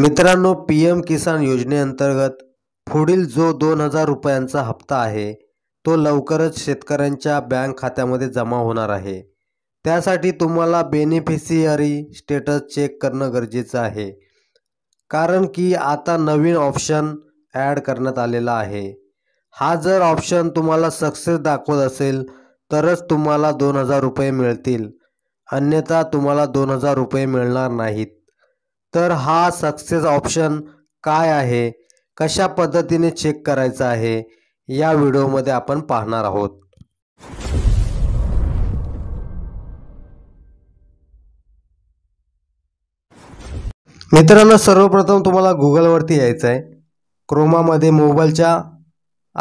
मित्रांनो P M किसान योजनेअंतर्गत पुढील जो दोन हजार रुपयांचा हप्ता आहे तो लवकरच शेतकऱ्यांच्या बँक खात्यामध्ये जमा होणार आहे त्यासाठी तुम्हाला बेनिफिशियरी स्टेटस चेक करणं गरजेचं आहे कारण की आता नवीन ऑप्शन ॲड करण्यात आलेला आहे हा जर ऑप्शन तुम्हाला सक्सेस दाखवत असेल तरच तुम्हाला दोन हजार रुपये मिळतील अन्यथा तुम्हाला दोन हजार रुपये मिळणार नाहीत तर हा सक्सेस ऑप्शन काय आहे कशा पद्धतीने चेक करायचा आहे या व्हिडिओमध्ये आपण पाहणार आहोत मित्रांनो सर्वप्रथम तुम्हाला गुगलवरती यायचं आहे क्रोमामध्ये मोबाईलच्या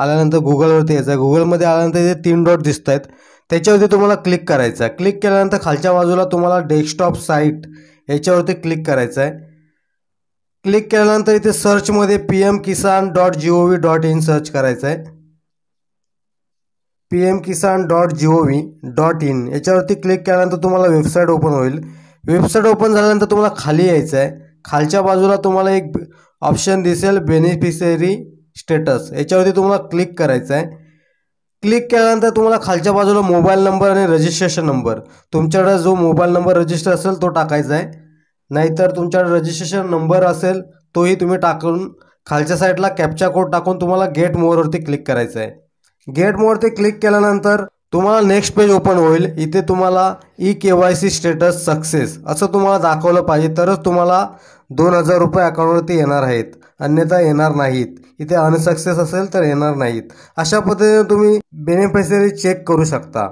आल्यानंतर गुगलवरती यायचं आहे गुगलमध्ये आल्यानंतर इथे तीन डॉट दिसत आहेत त्याच्यावरती तुम्हाला क्लिक करायचं आहे क्लिक केल्यानंतर खालच्या बाजूला तुम्हाला डेस्कटॉप साईट याच्यावरती क्लिक करायचं आहे क्लिक केल्यानंतर इथे सर्चमध्ये P M Kisan dot G O V dot in search करायचं आहे P M Kisan dot G O V dot in याच्यावरती क्लिक केल्यानंतर तुम्हाला वेबसाईट ओपन होईल वेबसाईट ओपन झाल्यानंतर तुम्हाला खाली यायचं आहे खालच्या बाजूला तुम्हाला एक ऑप्शन दिसेल बेनिफिशरी स्टेटस याच्यावरती तुम्हाला क्लिक करायचं आहे क्लिक केल्यानंतर तुम्हाला खालच्या बाजूला मोबाईल नंबर आणि रजिस्ट्रेशन नंबर तुमच्याकडे जो मोबाईल नंबर रजिस्टर असेल तो टाकायचा आहे नाहीतर तुमच्याकडे रजिस्ट्रेशन नंबर असेल तोही तुम्ही टाकून खालच्या साईडला कॅप्चा कोड टाकून तुम्हाला गेट मोअरवरती क्लिक करायचं आहे गेट मोअरवरती क्लिक केल्यानंतर तुम्हाला नेक्स्ट पेज ओपन होईल इथे तुम्हाला E K Y C status success असं तुम्हाला दाखवलं पाहिजे तरच तुम्हाला दोन हजार रुपये अकाउंटवरती येणार आहेत अन्यथा येणार नाहीत इथे अनसक्सेस असेल तर येणार नाहीत अशा पद्धतीने तुम्ही बेनिफिशरी चेक करू शकता